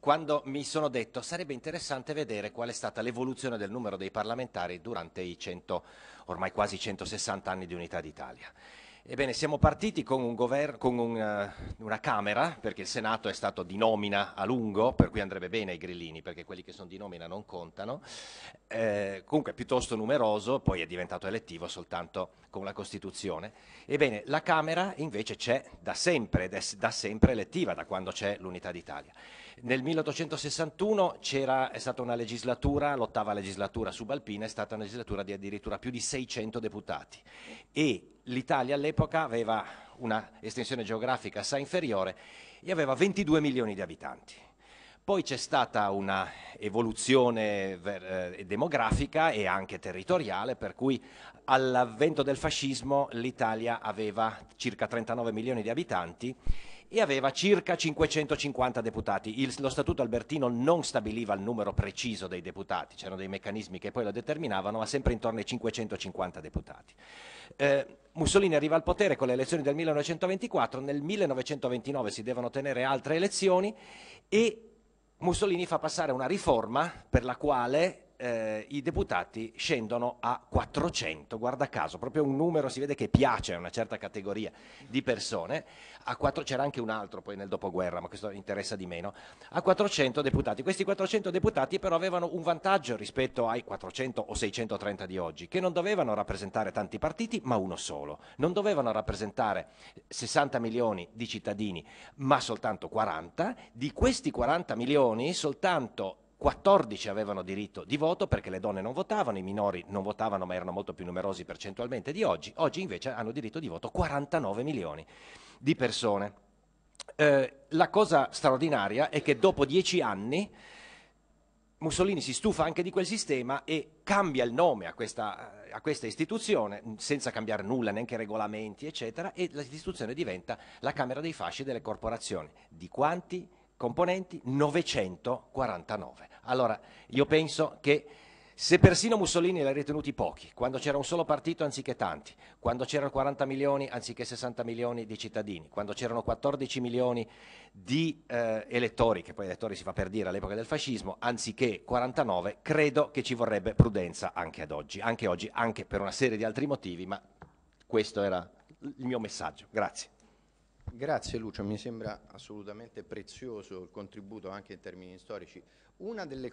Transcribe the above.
quando mi sono detto sarebbe interessante vedere qual è stata l'evoluzione del numero dei parlamentari durante i 100, ormai quasi 160 anni di unità d'Italia. Ebbene, siamo partiti con, un con un, eh, una Camera, perché il Senato è stato di nomina a lungo, per cui andrebbe bene ai grillini, perché quelli che sono di nomina non contano, eh, comunque piuttosto numeroso, poi è diventato elettivo soltanto con la Costituzione. Ebbene, la Camera invece c'è da sempre, ed è da sempre elettiva, da quando c'è l'Unità d'Italia. Nel 1861 c'era, è stata una legislatura, l'ottava legislatura subalpina, è stata una legislatura di addirittura più di 600 deputati e l'Italia all'epoca aveva una estensione geografica assai inferiore e aveva 22 milioni di abitanti. Poi c'è stata una evoluzione eh, demografica e anche territoriale, per cui all'avvento del fascismo l'Italia aveva circa 39 milioni di abitanti e aveva circa 550 deputati. Il, lo Statuto Albertino non stabiliva il numero preciso dei deputati, c'erano dei meccanismi che poi lo determinavano, ma sempre intorno ai 550 deputati. Eh, Mussolini arriva al potere con le elezioni del 1924, nel 1929 si devono tenere altre elezioni e Mussolini fa passare una riforma per la quale eh, i deputati scendono a 400, guarda caso, proprio un numero si vede che piace a una certa categoria di persone, quattro, c'era anche un altro poi nel dopoguerra, ma questo interessa di meno, a 400 deputati. Questi 400 deputati però avevano un vantaggio rispetto ai 400 o 630 di oggi, che non dovevano rappresentare tanti partiti, ma uno solo, non dovevano rappresentare 60 milioni di cittadini, ma soltanto 40, di questi 40 milioni soltanto 14 avevano diritto di voto perché le donne non votavano, i minori non votavano ma erano molto più numerosi percentualmente di oggi, oggi invece hanno diritto di voto 49 milioni di persone. Eh, la cosa straordinaria è che dopo dieci anni Mussolini si stufa anche di quel sistema e cambia il nome a questa, a questa, istituzione senza cambiare nulla, neanche regolamenti, eccetera, e l'istituzione diventa la Camera dei Fasci delle Corporazioni. Di quanti componenti, 949. Allora, io penso che se persino Mussolini l'ha ritenuti pochi, quando c'era un solo partito anziché tanti, quando c'erano 40 milioni anziché 60 milioni di cittadini, quando c'erano 14 milioni di eh, elettori, che poi elettori si fa per dire all'epoca del fascismo, anziché 49, credo che ci vorrebbe prudenza anche ad oggi, anche oggi, anche per una serie di altri motivi, ma questo era il mio messaggio. Grazie. Grazie Lucio, mi sembra assolutamente prezioso il contributo anche in termini storici. Una delle